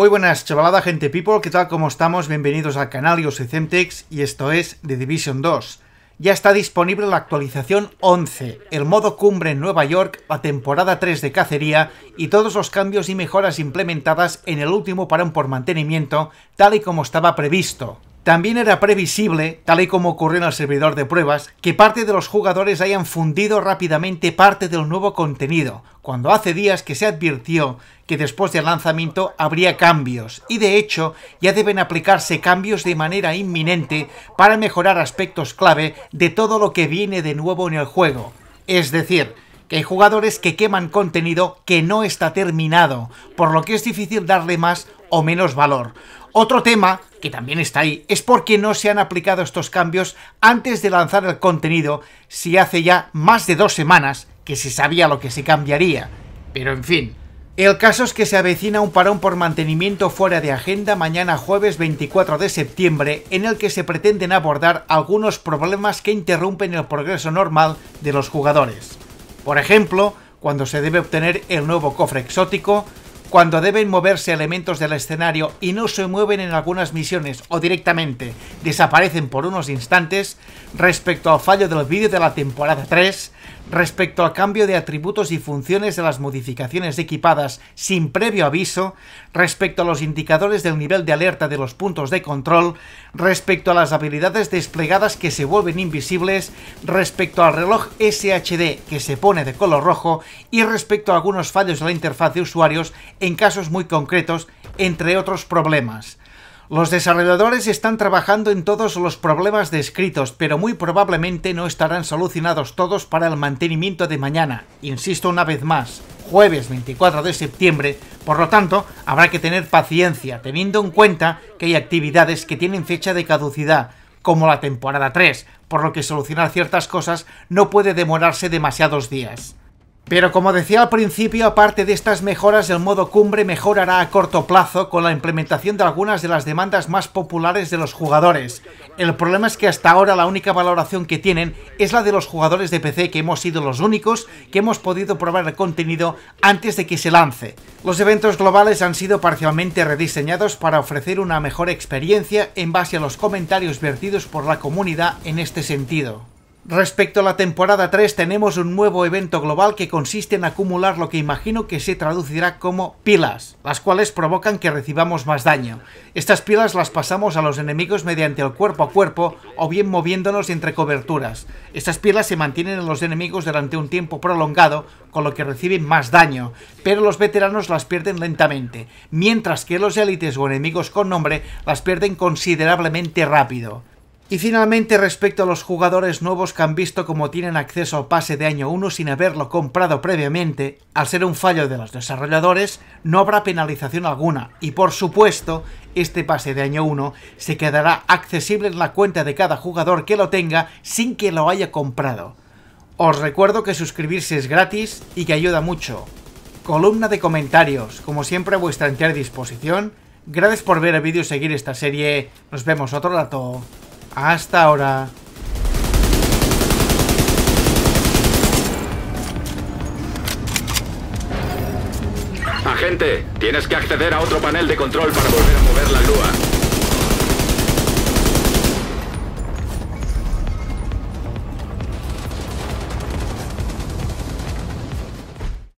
Muy buenas chavalada, gente people, ¿qué tal? ¿Cómo estamos? Bienvenidos al canal, yo soy Centex y esto es The Division 2. Ya está disponible la actualización 11, el modo cumbre en Nueva York, la temporada 3 de cacería y todos los cambios y mejoras implementadas en el último parón por mantenimiento, tal y como estaba previsto. También era previsible, tal y como ocurrió en el servidor de pruebas, que parte de los jugadores hayan fundido rápidamente parte del nuevo contenido, cuando hace días que se advirtió que después del lanzamiento habría cambios, y de hecho ya deben aplicarse cambios de manera inminente para mejorar aspectos clave de todo lo que viene de nuevo en el juego. Es decir, que hay jugadores que queman contenido que no está terminado, por lo que es difícil darle más o menos valor. Otro tema que también está ahí es por qué no se han aplicado estos cambios antes de lanzar el contenido si hace ya más de dos semanas que se sabía lo que se cambiaría. Pero en fin. El caso es que se avecina un parón por mantenimiento fuera de agenda mañana jueves 24 de septiembre en el que se pretenden abordar algunos problemas que interrumpen el progreso normal de los jugadores. Por ejemplo, cuando se debe obtener el nuevo cofre exótico, cuando deben moverse elementos del escenario y no se mueven en algunas misiones o directamente desaparecen por unos instantes, respecto al fallo del vídeo de la temporada 3, respecto al cambio de atributos y funciones de las modificaciones equipadas sin previo aviso, respecto a los indicadores del nivel de alerta de los puntos de control, respecto a las habilidades desplegadas que se vuelven invisibles, respecto al reloj SHD que se pone de color rojo y respecto a algunos fallos de la interfaz de usuarios en casos muy concretos, entre otros problemas. Los desarrolladores están trabajando en todos los problemas descritos, pero muy probablemente no estarán solucionados todos para el mantenimiento de mañana, insisto una vez más, jueves 24 de septiembre, por lo tanto, habrá que tener paciencia, teniendo en cuenta que hay actividades que tienen fecha de caducidad, como la temporada 3, por lo que solucionar ciertas cosas no puede demorarse demasiados días. Pero como decía al principio, aparte de estas mejoras, el modo cumbre mejorará a corto plazo con la implementación de algunas de las demandas más populares de los jugadores. El problema es que hasta ahora la única valoración que tienen es la de los jugadores de PC que hemos sido los únicos que hemos podido probar el contenido antes de que se lance. Los eventos globales han sido parcialmente rediseñados para ofrecer una mejor experiencia en base a los comentarios vertidos por la comunidad en este sentido. Respecto a la temporada 3 tenemos un nuevo evento global que consiste en acumular lo que imagino que se traducirá como pilas, las cuales provocan que recibamos más daño. Estas pilas las pasamos a los enemigos mediante el cuerpo a cuerpo o bien moviéndonos entre coberturas. Estas pilas se mantienen en los enemigos durante un tiempo prolongado, con lo que reciben más daño, pero los veteranos las pierden lentamente, mientras que los élites o enemigos con nombre las pierden considerablemente rápido. Y finalmente respecto a los jugadores nuevos que han visto como tienen acceso al pase de año 1 sin haberlo comprado previamente, al ser un fallo de los desarrolladores, no habrá penalización alguna y por supuesto este pase de año 1 se quedará accesible en la cuenta de cada jugador que lo tenga sin que lo haya comprado. Os recuerdo que suscribirse es gratis y que ayuda mucho. Columna de comentarios, como siempre a vuestra entera disposición. Gracias por ver el vídeo y seguir esta serie. Nos vemos otro rato. Hasta ahora. Agente, tienes que acceder a otro panel de control para volver a mover la lúa.